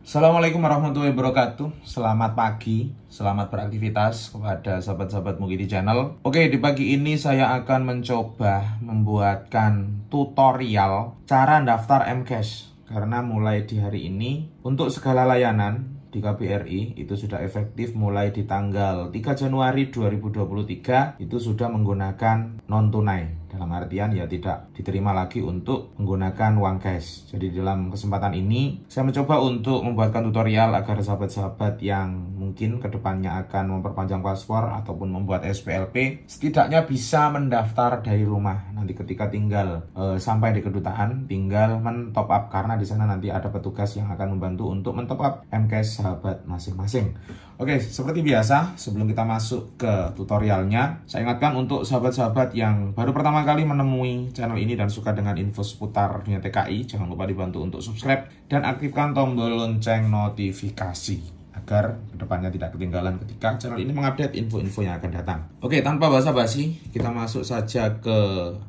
Assalamualaikum warahmatullahi wabarakatuh Selamat pagi, selamat beraktivitas kepada sahabat-sahabat Mugidi Channel Oke, di pagi ini saya akan mencoba membuatkan tutorial cara daftar MCash Karena mulai di hari ini, untuk segala layanan di KBRI itu sudah efektif mulai di tanggal 3 Januari 2023 itu sudah menggunakan non-tunai dalam artian ya tidak diterima lagi untuk menggunakan uang cash jadi dalam kesempatan ini saya mencoba untuk membuatkan tutorial agar sahabat-sahabat yang mungkin kedepannya akan memperpanjang paspor ataupun membuat SPLP setidaknya bisa mendaftar dari rumah nanti ketika tinggal e, sampai di kedutaan tinggal mentop up karena di sana nanti ada petugas yang akan membantu untuk mentop up MKS sahabat masing-masing Oke, seperti biasa, sebelum kita masuk ke tutorialnya, saya ingatkan untuk sahabat-sahabat yang baru pertama kali menemui channel ini dan suka dengan info seputar dunia TKI, jangan lupa dibantu untuk subscribe dan aktifkan tombol lonceng notifikasi agar kedepannya tidak ketinggalan ketika channel ini mengupdate info-info yang akan datang. Oke, tanpa basa-basi, kita masuk saja ke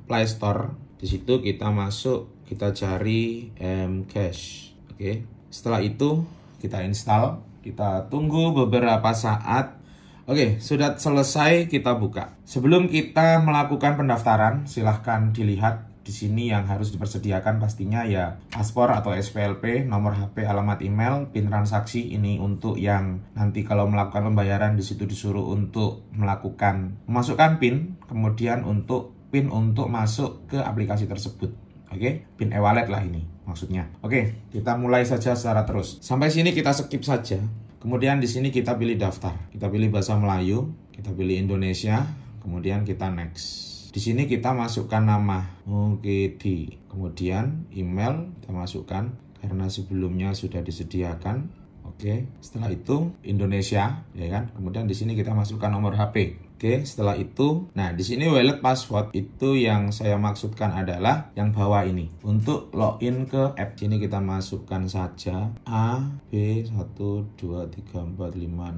Play Store. Di situ kita masuk, kita cari Mcash. Oke, setelah itu kita install kita tunggu beberapa saat. Oke, sudah selesai kita buka. Sebelum kita melakukan pendaftaran, silahkan dilihat di sini yang harus dipersediakan pastinya ya paspor atau SPLP, nomor HP, alamat email, PIN transaksi ini untuk yang nanti kalau melakukan pembayaran di situ disuruh untuk melakukan memasukkan PIN, kemudian untuk PIN untuk masuk ke aplikasi tersebut. Oke, okay? pin e-wallet lah ini maksudnya. Oke, okay, kita mulai saja secara terus. Sampai sini kita skip saja. Kemudian di sini kita pilih daftar. Kita pilih bahasa Melayu, kita pilih Indonesia, kemudian kita next. Di sini kita masukkan nama OGD, kemudian email kita masukkan karena sebelumnya sudah disediakan Oke, setelah itu Indonesia, ya kan? Kemudian di sini kita masukkan nomor HP. Oke, setelah itu, nah di sini wallet password itu yang saya maksudkan adalah yang bawah ini. Untuk login ke app ini kita masukkan saja A B 1 2 3 4 5 6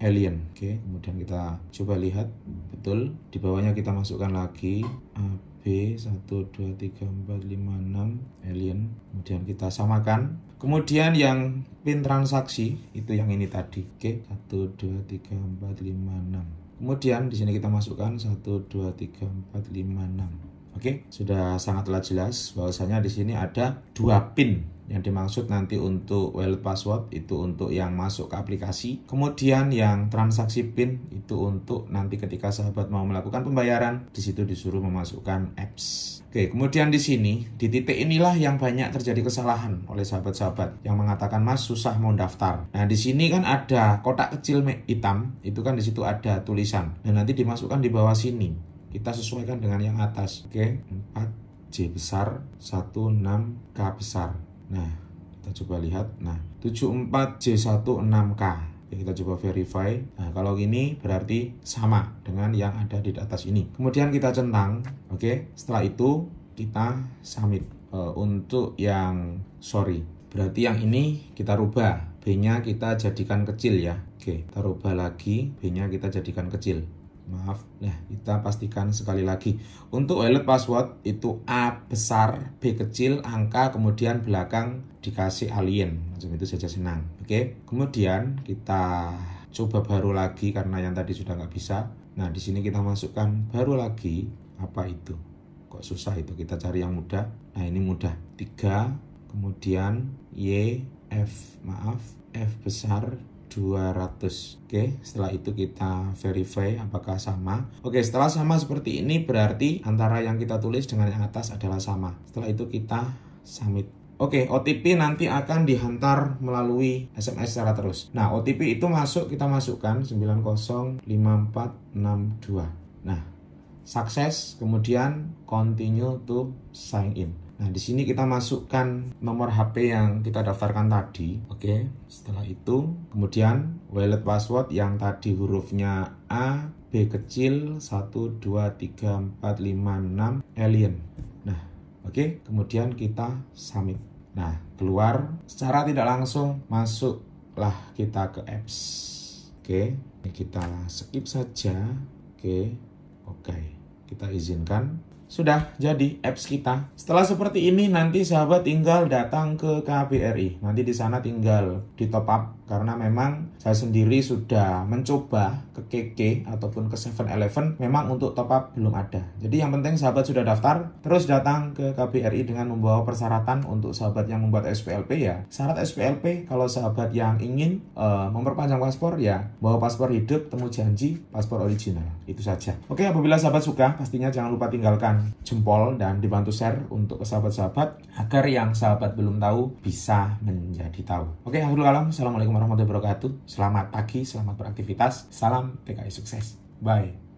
alien. Oke, kemudian kita coba lihat betul di bawahnya kita masukkan lagi A B 1 2 3 4 5 6 alien. Kemudian kita samakan. Kemudian yang pin transaksi itu yang ini tadi. Oke, 1 2 3 4 5 6 kemudian di sini kita masukkan 1 2 3 4 5 6 Oke, sudah sangat jelas bahwasanya di sini ada dua pin yang dimaksud nanti untuk wallet password itu untuk yang masuk ke aplikasi. Kemudian yang transaksi pin itu untuk nanti ketika sahabat mau melakukan pembayaran, di situ disuruh memasukkan apps. Oke, kemudian di sini di titik inilah yang banyak terjadi kesalahan oleh sahabat-sahabat yang mengatakan Mas susah mau daftar. Nah, di sini kan ada kotak kecil hitam, itu kan di situ ada tulisan. Dan nanti dimasukkan di bawah sini kita sesuaikan dengan yang atas oke okay? 4 J besar 16 K besar nah kita coba lihat nah 74 J1 6K kita coba verify nah kalau ini berarti sama dengan yang ada di atas ini kemudian kita centang oke setelah itu kita submit e, untuk yang sorry berarti yang ini kita rubah B nya kita jadikan kecil ya oke kita rubah lagi B nya kita jadikan kecil maaf nah kita pastikan sekali lagi untuk wallet password itu A besar B kecil angka kemudian belakang dikasih alien macam itu saja senang oke okay? kemudian kita coba baru lagi karena yang tadi sudah nggak bisa nah di sini kita masukkan baru lagi apa itu kok susah itu kita cari yang mudah nah ini mudah tiga kemudian Y F maaf F besar 200 Oke setelah itu kita verify apakah sama Oke setelah sama seperti ini berarti antara yang kita tulis dengan yang atas adalah sama Setelah itu kita submit Oke, OTP nanti akan dihantar melalui SMS secara terus. Nah, OTP itu masuk kita masukkan 905462. Nah, sukses kemudian continue to sign in. Nah, di sini kita masukkan nomor HP yang kita daftarkan tadi. Oke, okay. setelah itu kemudian wallet password yang tadi hurufnya A, B kecil 1 2 3 4 5 6 alien. Nah, oke, okay. kemudian kita submit. Nah, keluar secara tidak langsung masuklah kita ke apps. Oke, okay. kita skip saja. Oke. Okay. Oke, okay. kita izinkan sudah jadi apps kita. Setelah seperti ini nanti sahabat tinggal datang ke KBRI. Nanti di sana tinggal di top up karena memang saya sendiri sudah mencoba ke KK ataupun ke 7-Eleven memang untuk top up belum ada. Jadi yang penting sahabat sudah daftar terus datang ke KBRI dengan membawa persyaratan untuk sahabat yang membuat SPLP ya. Syarat SPLP kalau sahabat yang ingin uh, memperpanjang paspor ya bawa paspor hidup temu janji paspor original. Itu saja. Oke apabila sahabat suka pastinya jangan lupa tinggalkan jempol dan dibantu share untuk sahabat-sahabat agar yang sahabat belum tahu bisa menjadi tahu. Oke, akhirul kalam. Assalamualaikum warahmatullahi wabarakatuh. Selamat pagi, selamat beraktivitas. Salam TKI sukses. Bye.